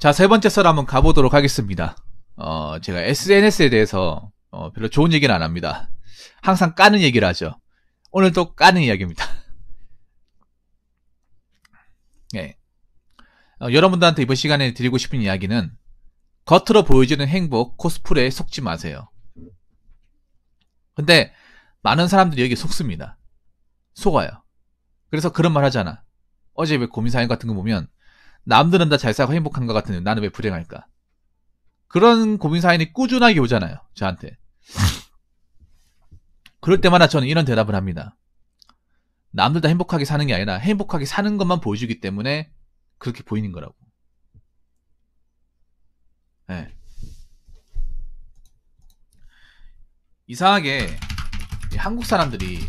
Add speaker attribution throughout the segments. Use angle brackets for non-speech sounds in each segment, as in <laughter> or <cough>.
Speaker 1: 자, 세 번째 썰 한번 가보도록 하겠습니다. 어, 제가 SNS에 대해서 어, 별로 좋은 얘기는 안 합니다. 항상 까는 얘기를 하죠. 오늘 도 까는 이야기입니다. 네. <laughs> 어, 여러분들한테 이번 시간에 드리고 싶은 이야기는 겉으로 보여지는 행복 코스프레에 속지 마세요. 근데 많은 사람들이 여기 속습니다. 속아요. 그래서 그런 말 하잖아. 어제 왜 고민사연 같은 거 보면 남들은 다 잘 살고 행복한 것 같은데 나는 왜 불행할까? 그런 고민 사연이 꾸준하게 오잖아요. 저한테. <laughs> 그럴 때마다 저는 이런 대답을 합니다. 남들 다 행복하게 사는 게 아니라 행복하게 사는 것만 보여주기 때문에 그렇게 보이는 거라고. 네. 이상하게 한국 사람들이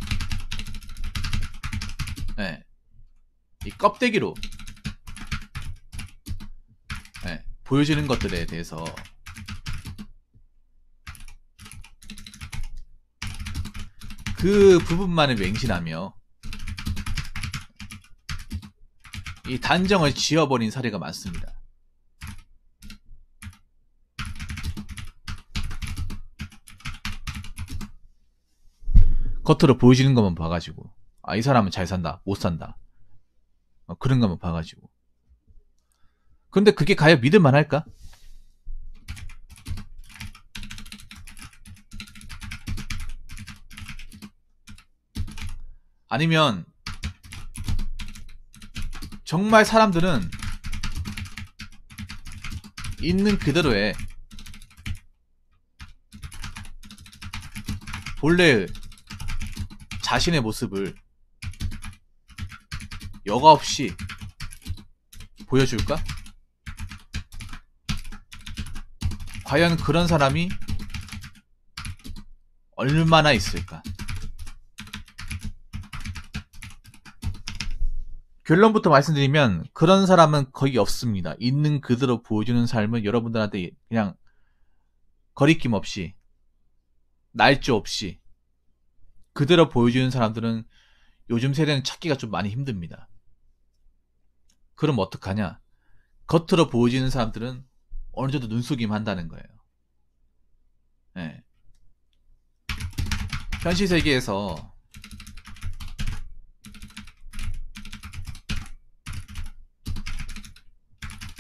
Speaker 1: 네. 이 껍데기로 보여지는 것들에 대해서 그 부분만을 맹신하며 이 단정을 지어버린 사례가 많습니다. 겉으로 보여지는 것만 봐가지고 아 이 사람은 잘 산다 못 산다 어, 그런 것만 봐가지고 근데 그게 과연 믿을만 할까? 아니면 정말 사람들은 있는 그대로의 본래의 자신의 모습을 여과 없이 보여줄까? 과연 그런 사람이 얼마나 있을까? 결론부터 말씀드리면 그런 사람은 거의 없습니다. 있는 그대로 보여주는 삶은 여러분들한테 그냥 거리낌 없이 날조 없이 그대로 보여주는 사람들은 요즘 세대는 찾기가 좀 많이 힘듭니다. 그럼 어떡하냐? 겉으로 보여지는 사람들은 어느 정도 눈속임 한다는 거예요. 네. 현실 세계에서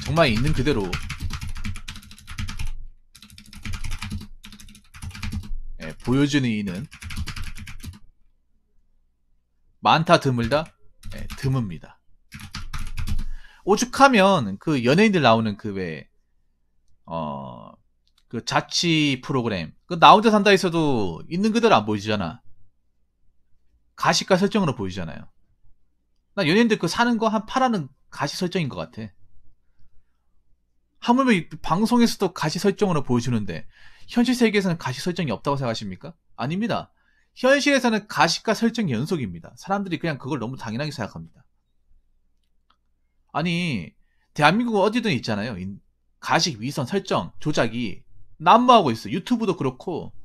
Speaker 1: 정말 있는 그대로 네, 예, 보여주는 이는 많다 드물다 네, 드뭅니다 오죽하면 그 연예인들 나오는 그왜 어, 그 자치 프로그램. 그 나 혼자 산다에서도 있는 그대로 안 보이잖아. 가시가 설정으로 보이잖아요. 나 연예인들 그 사는 거 한 파라는 가시 설정인 것 같아. 하물며 방송에서도 가시 설정으로 보여주는데 현실 세계에서는 가시 설정이 없다고 생각하십니까? 아닙니다. 현실에서는 가시가 설정 연속입니다. 사람들이 그냥 그걸 너무 당연하게 생각합니다. 아니 대한민국 어디든 있잖아요. 가식 위선 설정 조작이 난무하고 있어. 유튜브도 그렇고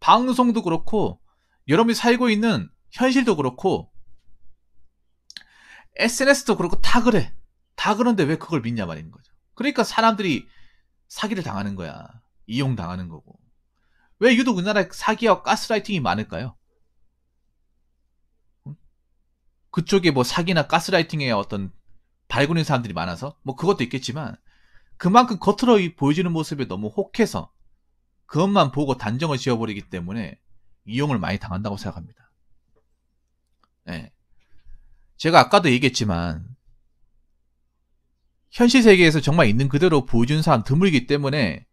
Speaker 1: 방송도 그렇고 여러분이 살고 있는 현실도 그렇고 SNS도 그렇고 다 그래. 다 그런데 왜 그걸 믿냐 말인 거죠. 그러니까 사람들이 사기를 당하는 거야. 이용당하는 거고. 왜 유독 우리나라에 사기와 가스라이팅이 많을까요? 그쪽에 뭐 사기나 가스라이팅에 어떤 발군인 사람들이 많아서 뭐 그것도 있겠지만 그만큼 겉으로 보여지는 모습에 너무 혹해서 그것만 보고 단정을 지어버리기 때문에 이용을 많이 당한다고 생각합니다. 네. 제가 아까도 얘기했지만 현실 세계에서 정말 있는 그대로 보여주는 사람 드물기 때문에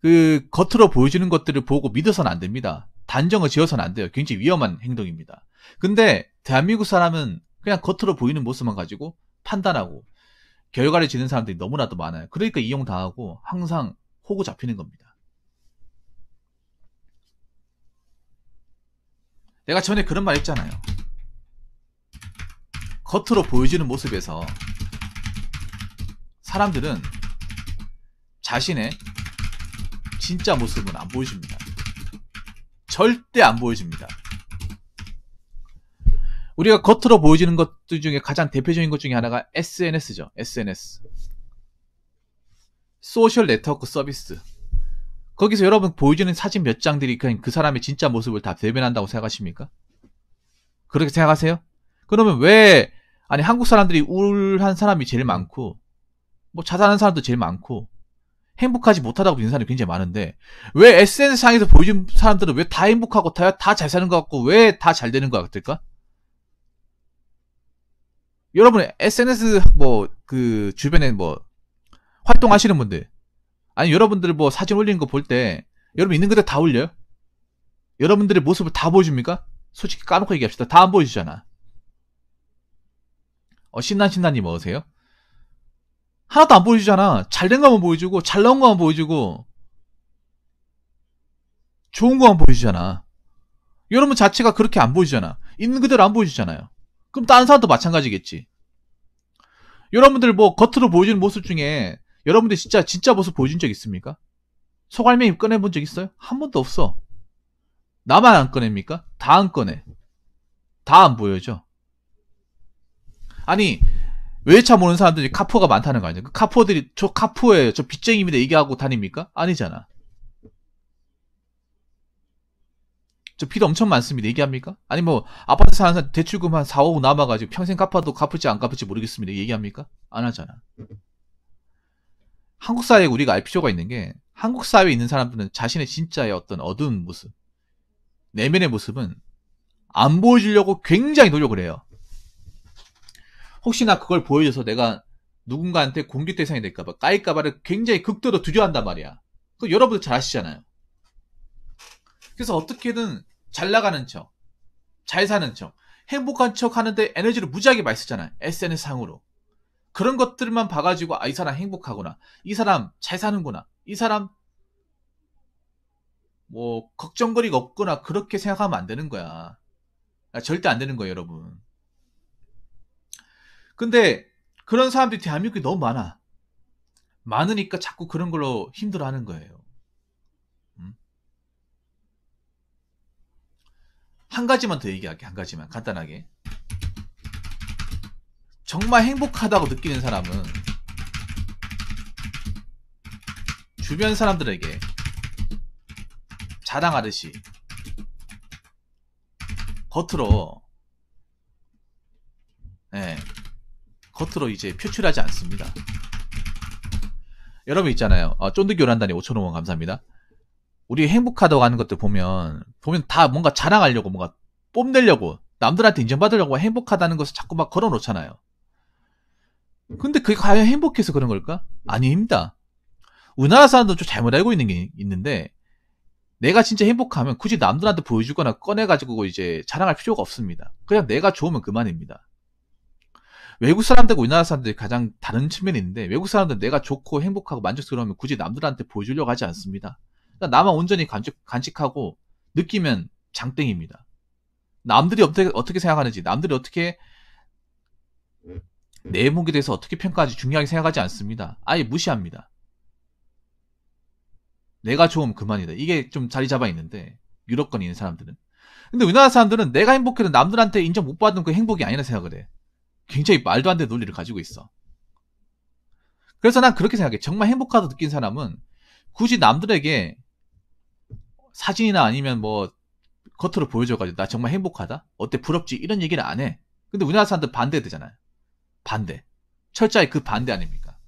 Speaker 1: 그 겉으로 보여주는 것들을 보고 믿어서는 안 됩니다. 단정을 지어서는 안 돼요. 굉장히 위험한 행동입니다. 근데 대한민국 사람은 그냥 겉으로 보이는 모습만 가지고 판단하고 결과를 지는 사람들이 너무나도 많아요. 그러니까 이용당하고 항상 호구 잡히는 겁니다. 내가 전에 그런 말 했잖아요. 겉으로 보여지는 모습에서 사람들은 자신의 진짜 모습은 안보여집니다 절대 안보여집니다 우리가 겉으로 보여지는 것들 중에 가장 대표적인 것 중에 하나가 SNS죠. SNS. 소셜 네트워크 서비스. 거기서 여러분 보여주는 사진 몇 장들이 그냥 그 사람의 진짜 모습을 다 대변한다고 생각하십니까? 그렇게 생각하세요? 그러면 왜 아니 한국 사람들이 우울한 사람이 제일 많고 뭐 자살하는 사람도 제일 많고 행복하지 못하다고 믿는 사람이 굉장히 많은데 왜 SNS 상에서 보여준 사람들은 왜 다 행복하고 다 잘 사는 것 같고 왜 다 잘 되는 것 같을까? 여러분 SNS 뭐 그 주변에 뭐 활동하시는 분들 아니 여러분들 뭐 사진 올리는 거 볼 때 여러분 있는 그대로 다 올려요? 여러분들의 모습을 다 보여줍니까? 솔직히 까놓고 얘기합시다. 다 안 보여주잖아. 어, 신난 신난님 어세요 하나도 안 보여주잖아. 잘된 것만 보여주고 잘 나온 것만 보여주고 좋은 것만 보여주잖아. 여러분 자체가 그렇게 안 보여주잖아. 있는 그대로 안 보여주잖아요. 그럼 다른 사람도 마찬가지겠지. 여러분들 뭐 겉으로 보여주는 모습 중에 여러분들 진짜 진짜 모습 보여준 적 있습니까? 소갈매입 꺼내본 적 있어요? 한 번도 없어. 나만 안 꺼냅니까? 다 안 꺼내. 다 안 보여줘. 아니 외차 모는 사람들이 카포가 많다는 거 아니야? 그 카포들이저카포어예요저 빚쟁입니다. 이얘기 하고 다닙니까? 아니잖아. 저빚 엄청 많습니다. 얘기합니까? 아니 뭐 아파트 사는 사람 대출금 한 4, 5억 남아가지고 평생 갚아도 갚을지 안 갚을지 모르겠습니다. 얘기합니까? 안 하잖아. 한국 사회에 우리가 알 필요가 있는 게 한국 사회에 있는 사람들은 자신의 진짜의 어떤 어두운 모습, 내면의 모습은 안 보여주려고 굉장히 노력을 해요. 혹시나 그걸 보여줘서 내가 누군가한테 공격 대상이 될까봐, 까일까봐를 굉장히 극도로 두려워한단 말이야. 그여러분들잘 아시잖아요. 그래서 어떻게든 잘 나가는 척, 잘 사는 척, 행복한 척 하는데 에너지를 무지하게 많이 쓰잖아요. SNS 상으로. 그런 것들만 봐가지고 아이 사람 행복하구나, 이 사람 잘 사는구나, 이 사람 뭐 걱정거리가 없거나 그렇게 생각하면 안 되는 거야. 아, 절대 안 되는 거예요, 여러분. 근데 그런 사람들이 대한민국에 너무 많아. 많으니까 자꾸 그런 걸로 힘들어하는 거예요. 한 가지만 더 얘기할게. 한 가지만 간단하게. 정말 행복하다고 느끼는 사람은 주변 사람들에게 자랑하듯이 겉으로 네, 겉으로 이제 표출하지 않습니다. 여러분 있잖아요. 어, 쫀득이 오란다니 5,000원 감사합니다. 우리 행복하다고 하는 것들 보면 보면 다 뭔가 자랑하려고 뭔가 뽐내려고 남들한테 인정받으려고 행복하다는 것을 자꾸 막 걸어놓잖아요. 근데 그게 과연 행복해서 그런 걸까? 아닙니다. 우리나라 사람들은 좀 잘못 알고 있는 게 있는데 내가 진짜 행복하면 굳이 남들한테 보여주거나 꺼내가지고 이제 자랑할 필요가 없습니다. 그냥 내가 좋으면 그만입니다. 외국 사람들과 우리나라 사람들이 가장 다른 측면이 있는데 외국 사람들은 내가 좋고 행복하고 만족스러우면 굳이 남들한테 보여주려고 하지 않습니다. 그러니까 나만 온전히 간직, 간직하고 느끼면 장땡입니다. 남들이 어떻게, 어떻게 생각하는지, 남들이 어떻게 내목에 대해서 어떻게 평가하지 중요하게 생각하지 않습니다. 아예 무시합니다. 내가 좋으면 그만이다. 이게 좀 자리 잡아 있는데 유럽권에 있는 사람들은. 근데 우리나라 사람들은 내가 행복해도 남들한테 인정 못 받은 그 행복이 아니라 생각을 해. 굉장히 말도 안 되는 논리를 가지고 있어. 그래서 난 그렇게 생각해. 정말 행복하다 느낀 사람은 굳이 남들에게 사진이나 아니면 뭐 겉으로 보여줘가지고 나 정말 행복하다? 어때 부럽지? 이런 얘기는 안 해. 근데 우리나라 사람들 반대되잖아요. 반대. 철저히 그 반대 아닙니까?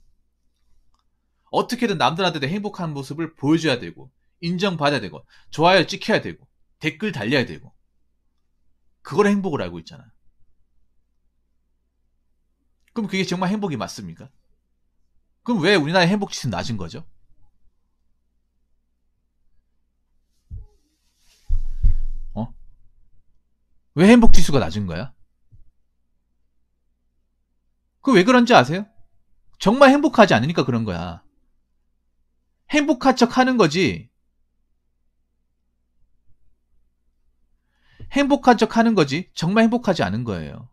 Speaker 1: 어떻게든 남들한테도 행복한 모습을 보여줘야 되고 인정받아야 되고 좋아요 찍혀야 되고 댓글 달려야 되고 그걸 행복을 알고 있잖아요. 그럼 그게 정말 행복이 맞습니까? 그럼 왜 우리나라의 행복지수는 낮은 거죠? 왜 행복 지수가 낮은 거야? 그 왜 그런지 아세요? 정말 행복하지 않으니까 그런 거야. 행복한 척 하는 거지. 행복한 척 하는 거지. 정말 행복하지 않은 거예요.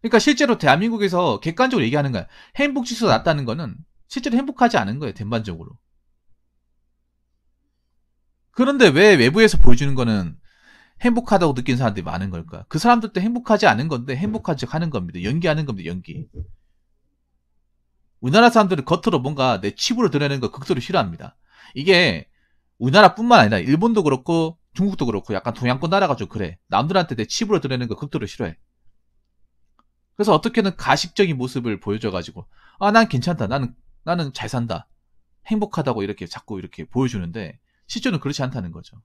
Speaker 1: 그러니까 실제로 대한민국에서 객관적으로 얘기하는 거야. 행복 지수가 낮다는 거는 실제로 행복하지 않은 거예요. 전반적으로. 그런데 왜 외부에서 보여주는 거는 행복하다고 느낀 사람들이 많은 걸까? 그 사람들도 행복하지 않은 건데 행복한 척 하는 겁니다. 연기하는 겁니다. 연기. 우리나라 사람들은 겉으로 뭔가 내 칩으로 드러내는 거 극도로 싫어합니다. 이게 우리나라뿐만 아니라 일본도 그렇고 중국도 그렇고 약간 동양권 나라가 좀 그래. 남들한테 내 칩으로 드러내는 거 극도로 싫어해. 그래서 어떻게든 가식적인 모습을 보여줘가지고 아 난 괜찮다. 나는 나는 잘 산다. 행복하다고 이렇게 자꾸 이렇게 보여주는데 실제로는 그렇지 않다는 거죠.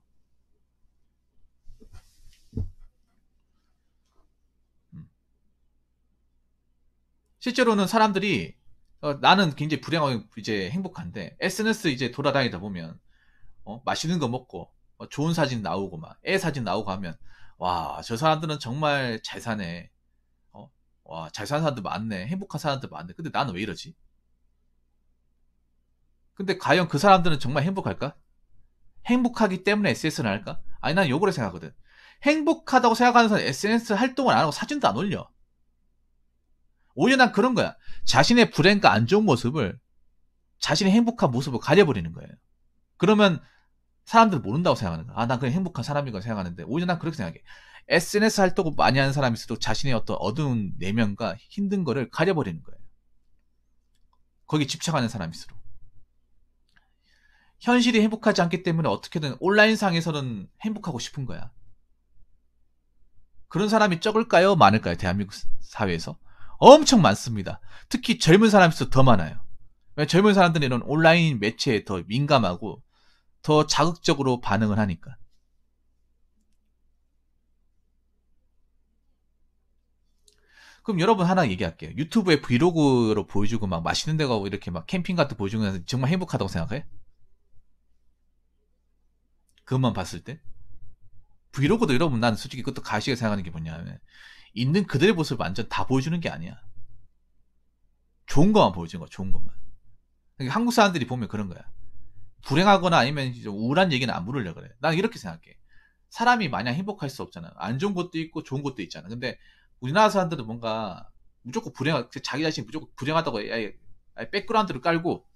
Speaker 1: 실제로는 사람들이 어, 나는 굉장히 불행하고 이제 행복한데 SNS 이제 돌아다니다 보면 어, 맛있는 거 먹고 어, 좋은 사진 나오고 막 애 사진 나오고 하면 와 저 사람들은 정말 잘 사네. 어, 와, 잘 사는 사람들 많네. 행복한 사람들 많네. 근데 나는 왜 이러지? 근데 과연 그 사람들은 정말 행복할까? 행복하기 때문에 SNS를 할까? 아니, 난 요거를 생각하거든. 행복하다고 생각하는 사람 SNS 활동을 안 하고 사진도 안 올려. 오히려 난 그런 거야. 자신의 불행과 안 좋은 모습을 자신의 행복한 모습을 가려버리는 거예요. 그러면 사람들 모른다고 생각하는 거야. 아, 난 그냥 행복한 사람인 걸 생각하는데 오히려 난 그렇게 생각해. SNS 활동을 많이 하는 사람일수록 자신의 어떤 어두운 내면과 힘든 거를 가려버리는 거예요. 거기 집착하는 사람일수록. 현실이 행복하지 않기 때문에 어떻게든 온라인상에서는 행복하고 싶은 거야. 그런 사람이 적을까요? 많을까요? 대한민국 사회에서? 엄청 많습니다. 특히 젊은 사람일수록 더 많아요. 젊은 사람들은 온라인 매체에 더 민감하고 더 자극적으로 반응을 하니까. 그럼 여러분 하나 얘기할게요. 유튜브에 브이로그로 보여주고 막 맛있는 데 가고 이렇게 막 캠핑 같은 거 보여주고 나서 정말 행복하다고 생각해? 그것만 봤을 때? 브이로그도 여러분 나는 솔직히 그것도 가시게 생각하는 게 뭐냐면 있는 그들의 모습을 완전 다 보여주는 게 아니야. 좋은 것만 보여주는 거야, 좋은 것만. 그러니까 한국 사람들이 보면 그런 거야. 불행하거나 아니면 우울한 얘기는 안 부르려 고 그래. 난 이렇게 생각해. 사람이 마냥 행복할 수 없잖아. 안 좋은 것도 있고 좋은 것도 있잖아. 근데 우리나라 사람들은 뭔가 무조건 불행, 하 자기 자신 이 무조건 불행하다고 아예, 아예 백그라운드를 깔고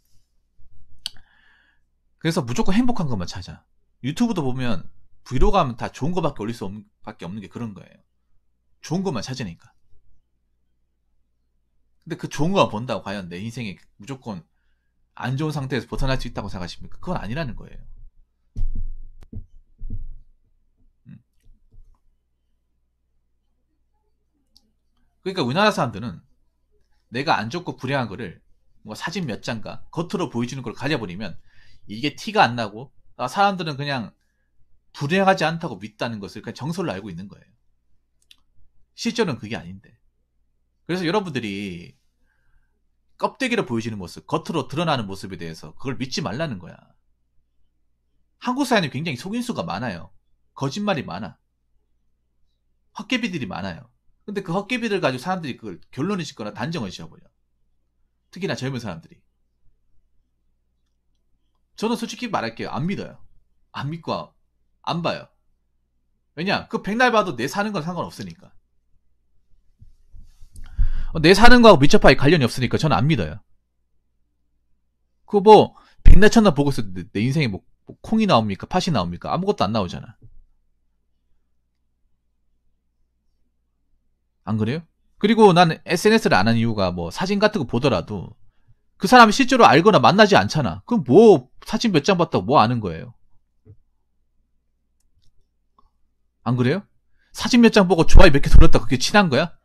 Speaker 1: 그래서 무조건 행복한 것만 찾아. 유튜브도 보면 브이로그 하면 다 좋은 것밖에 올릴 수없 밖에 없는 게 그런 거예요. 좋은 것만 찾으니까. 근데 그 좋은 것만 본다고 과연 내인생에 무조건 안 좋은 상태에서 벗어날 수 있다고 생각하십니까? 그건 아니라는 거예요. 음. 그러니까 우리나라 사람들은 내가 안 좋고 불행한 거를 뭐 사진 몇 장과 겉으로 보여주는 걸 가려버리면 이게 티가 안 나고 아, 사람들은 그냥 불행하지 않다고 믿다는 것을 그냥 정설로 알고 있는 거예요. 실제로는 그게 아닌데. 그래서 여러분들이 껍데기로 보여지는 모습, 겉으로 드러나는 모습에 대해서 그걸 믿지 말라는 거야. 한국 사회는 굉장히 속인수가 많아요. 거짓말이 많아. 헛개비들이 많아요. 근데 그 헛개비들 가지고 사람들이 그걸 결론을 짓거나 단정을 지어버려. 특히나 젊은 사람들이. 저는 솔직히 말할게요. 안 믿어요. 안 믿고 안 봐요. 왜냐? 그 백날 봐도 내 사는 건 상관없으니까. 어, 내 사는 거하고 미쳐파이 관련이 없으니까 저는 안 믿어요. 그거 뭐백내천나 보고 있었는데내 인생에 뭐, 뭐 콩이 나옵니까? 팥이 나옵니까? 아무것도 안 나오잖아. 안 그래요? 그리고 난 SNS를 안 하는 이유가 뭐 사진 같은 거 보더라도 그 사람이 실제로 알거나 만나지 않잖아. 그럼 뭐 사진 몇 장 봤다고 뭐 아는 거예요? 안 그래요? 사진 몇 장 보고 좋아요 몇 개 돌렸다 그게 친한 거야?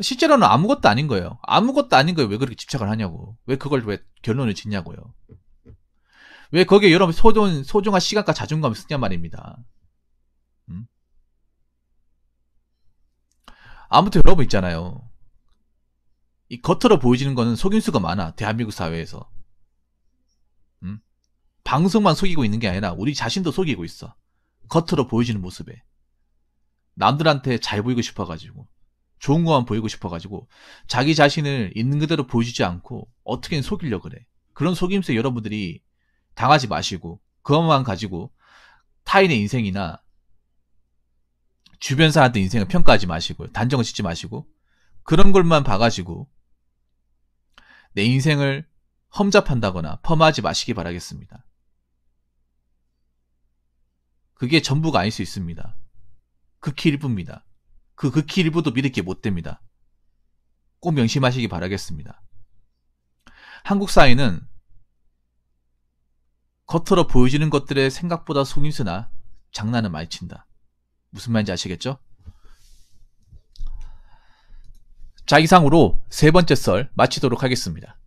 Speaker 1: 실제로는 아무것도 아닌 거예요. 아무것도 아닌 거예요. 왜 그렇게 집착을 하냐고. 왜 그걸 왜 결론을 짓냐고요. 왜 거기에 여러분 소중, 소중한 시간과 자존감을 쓰냐 말입니다. 음? 아무튼 여러분 있잖아요. 이 겉으로 보여지는 거는 속임수가 많아. 대한민국 사회에서. 음? 방송만 속이고 있는 게 아니라 우리 자신도 속이고 있어. 겉으로 보여지는 모습에. 남들한테 잘 보이고 싶어가지고. 좋은 것만 보이고 싶어가지고 자기 자신을 있는 그대로 보여주지 않고 어떻게든 속이려 그래. 그런 속임수에 여러분들이 당하지 마시고 그것만 가지고 타인의 인생이나 주변 사람들 인생을 평가하지 마시고 단정을 짓지 마시고 그런 걸만 봐가지고 내 인생을 험잡한다거나 펌하지 마시기 바라겠습니다. 그게 전부가 아닐 수 있습니다. 극히 일부입니다. 그 극히 그 일부도 믿을게 못 됩니다. 꼭 명심하시기 바라겠습니다. 한국 사회는 겉으로 보여지는 것들의 생각보다 속임수나 장난을 많이 친다. 무슨 말인지 아시겠죠? 자, 이상으로 세 번째 썰 마치도록 하겠습니다.